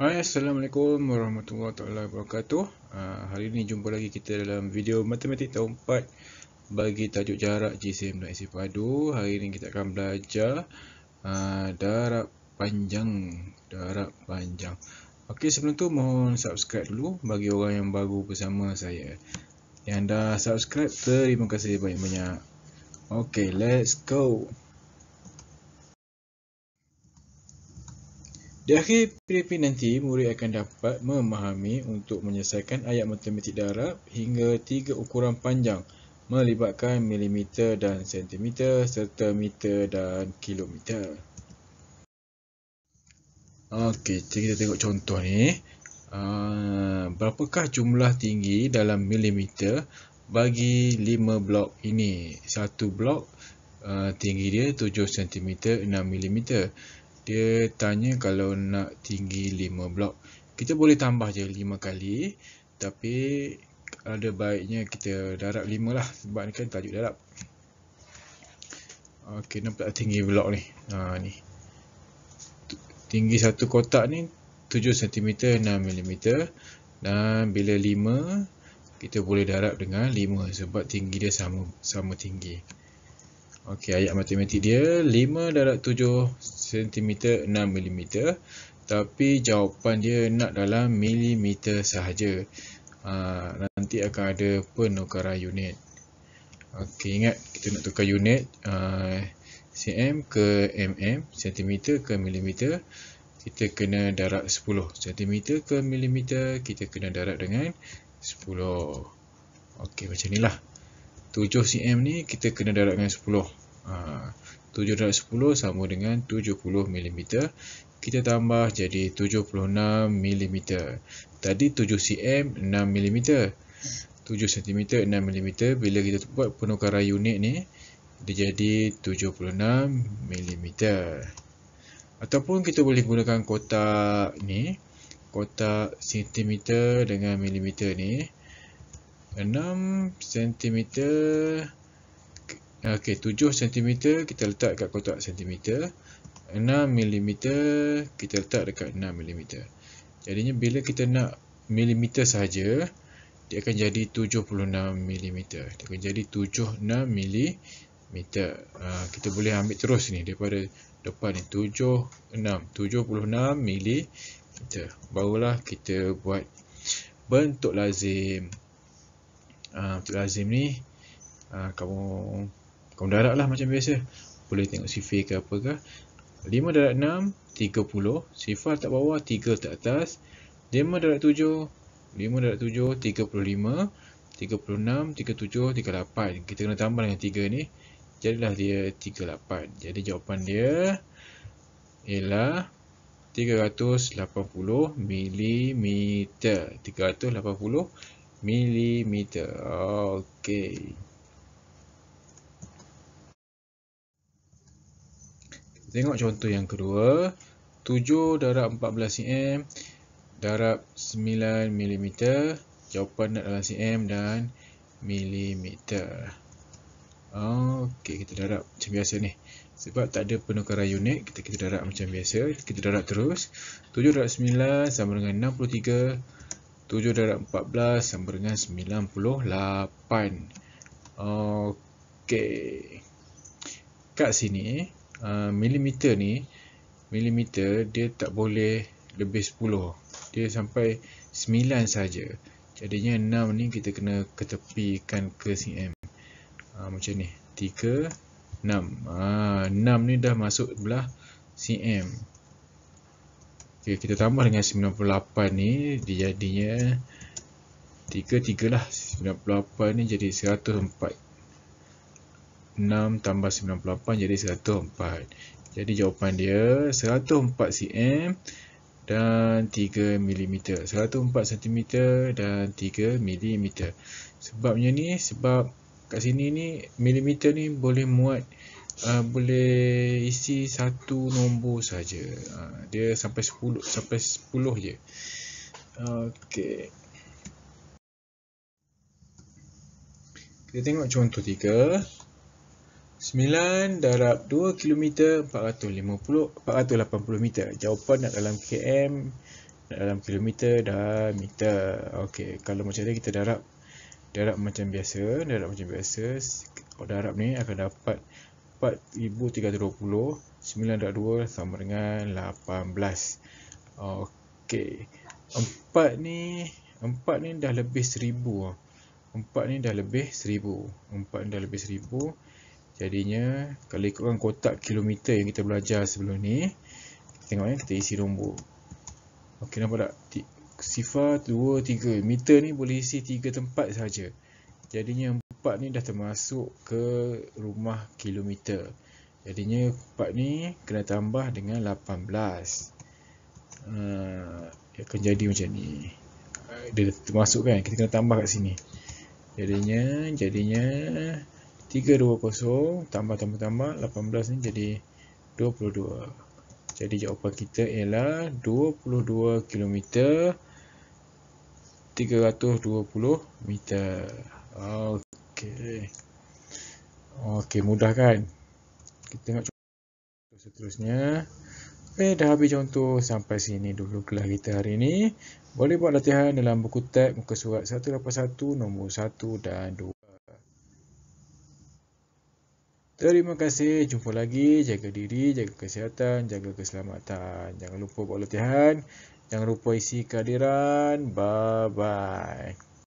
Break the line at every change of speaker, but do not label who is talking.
Hai, Assalamualaikum warahmatullahi wabarakatuh ah, Hari ini jumpa lagi kita dalam video matematik tahun 4 Bagi tajuk jarak GCM dan AC padu Hari ini kita akan belajar ah, Darab panjang Darab panjang Ok, sebelum tu mohon subscribe dulu Bagi orang yang baru bersama saya Yang dah subscribe, terima kasih banyak-banyak Ok, Let's go Di akhir PDP nanti, murid akan dapat memahami untuk menyelesaikan ayat matematik darab hingga tiga ukuran panjang melibatkan milimeter dan sentimeter serta meter dan kilometer. Okey, kita tengok contoh ni. Ah, berapakah jumlah tinggi dalam milimeter bagi lima blok ini? Satu blok ah, tinggi dia 7 cm 6 milimeter. Mm. Dia tanya kalau nak tinggi 5 blok. Kita boleh tambah je 5 kali. Tapi ada baiknya kita darab 5 lah. Sebab ni kan tajuk darab. Okey, nampak tak tinggi blok ni. Ha, ni. Tinggi satu kotak ni 7 cm, 6 mm. Dan bila 5, kita boleh darab dengan 5. Sebab tinggi dia sama sama tinggi. Okey, ayat matematik dia 5 darab 7 cm 6 mm. Tapi jawapan dia nak dalam milimeter sahaja. Aa, ah, nanti akan ada penukaran unit. Okey, ingat kita nak tukar unit aa, ah, cm ke mm, sentimeter ke milimeter. Kita kena darab 10 cm ke milimeter. Kita kena darab dengan 10. Okey, macam inilah. 7 cm ni kita kena darab dengan 10 ha, 7 darab 10 sama dengan 70 mm kita tambah jadi 76 mm tadi 7 cm 6 mm 7 cm 6 mm bila kita buat penukaran unit ni dia jadi 76 mm ataupun kita boleh gunakan kotak ni kotak sentimeter dengan milimeter ni 6 cm ok 7 cm kita letak kat kotak cm 6 mm kita letak dekat 6 mm jadinya bila kita nak mm sahaja dia akan jadi 76 mm dia akan jadi 76 mm ha, kita boleh ambil terus ni daripada depan ni 76 76 mm barulah kita buat bentuk lazim Ah, Abdul Azim ni uh, kamu kamu darat lah macam biasa boleh tengok sifir ke apa ke 5 darat 6 30 sifar tak bawah 3 tak atas 5 darat 7 5 darat 7 35 36 37 38 kita kena tambah dengan 3 ni jadilah dia 38 jadi jawapan dia ialah 380 mm 380 millimeter. Okay. Tengok contoh yang kedua. 7 darab 14 cm darab 9 millimeter. Jawapan adalah cm dan millimeter. Okey, kita darab macam biasa ni. Sebab tak ada penukaran unit, kita kita darab macam biasa. Kita darab terus. 7 darab 9 sama dengan 63 7 darab 14 sama dengan 98 Okey, kat sini uh, milimeter ni milimeter dia tak boleh lebih 10 dia sampai 9 saja. jadinya 6 ni kita kena ketepikan ke cm uh, ah, macam ni 3 6 uh, 6 ni dah masuk belah cm Okay, kita tambah dengan 98 ni dia jadinya 33 lah 98 ni jadi 104 6 tambah 98 jadi 104 jadi jawapan dia 104 cm dan 3 mm 104 cm dan 3 mm sebabnya ni sebab kat sini ni milimeter ni boleh muat uh, Ah, boleh isi satu nombor saja. Uh, dia sampai 10 sampai 10 je. Okey. Kita tengok contoh 3. 9 darab 2 km 450 480 meter. Jawapan nak dalam KM dalam kilometer dan meter. Okey, kalau macam ni kita darab darab macam biasa, darab macam biasa. Darab ni akan dapat 4320 92 sama dengan 18 Okey, 4 ni 4 ni dah lebih 1000 4 ni dah lebih 1000 4 ni dah lebih 1000 jadinya kalau ikutkan kotak kilometer yang kita belajar sebelum ni kita tengok ni kita isi nombor Okey, nampak tak sifar 2 3 meter ni boleh isi 3 tempat saja jadinya 4 ni dah termasuk ke rumah kilometer jadinya 4 ni kena tambah dengan 18 uh, ah, akan jadi macam ni dia dah termasuk kan kita kena tambah kat sini jadinya jadinya 320 tambah tambah tambah 18 ni jadi 22 jadi jawapan kita ialah 22 kilometer 320 meter Okey. Okey, mudah kan? Kita tengok contoh seterusnya. Okey, dah habis contoh sampai sini dulu kelas kita hari ini. Boleh buat latihan dalam buku teks muka surat 181 nombor 1 dan 2. Terima kasih. Jumpa lagi. Jaga diri, jaga kesihatan, jaga keselamatan. Jangan lupa buat latihan. Jangan lupa isi kehadiran. Bye-bye.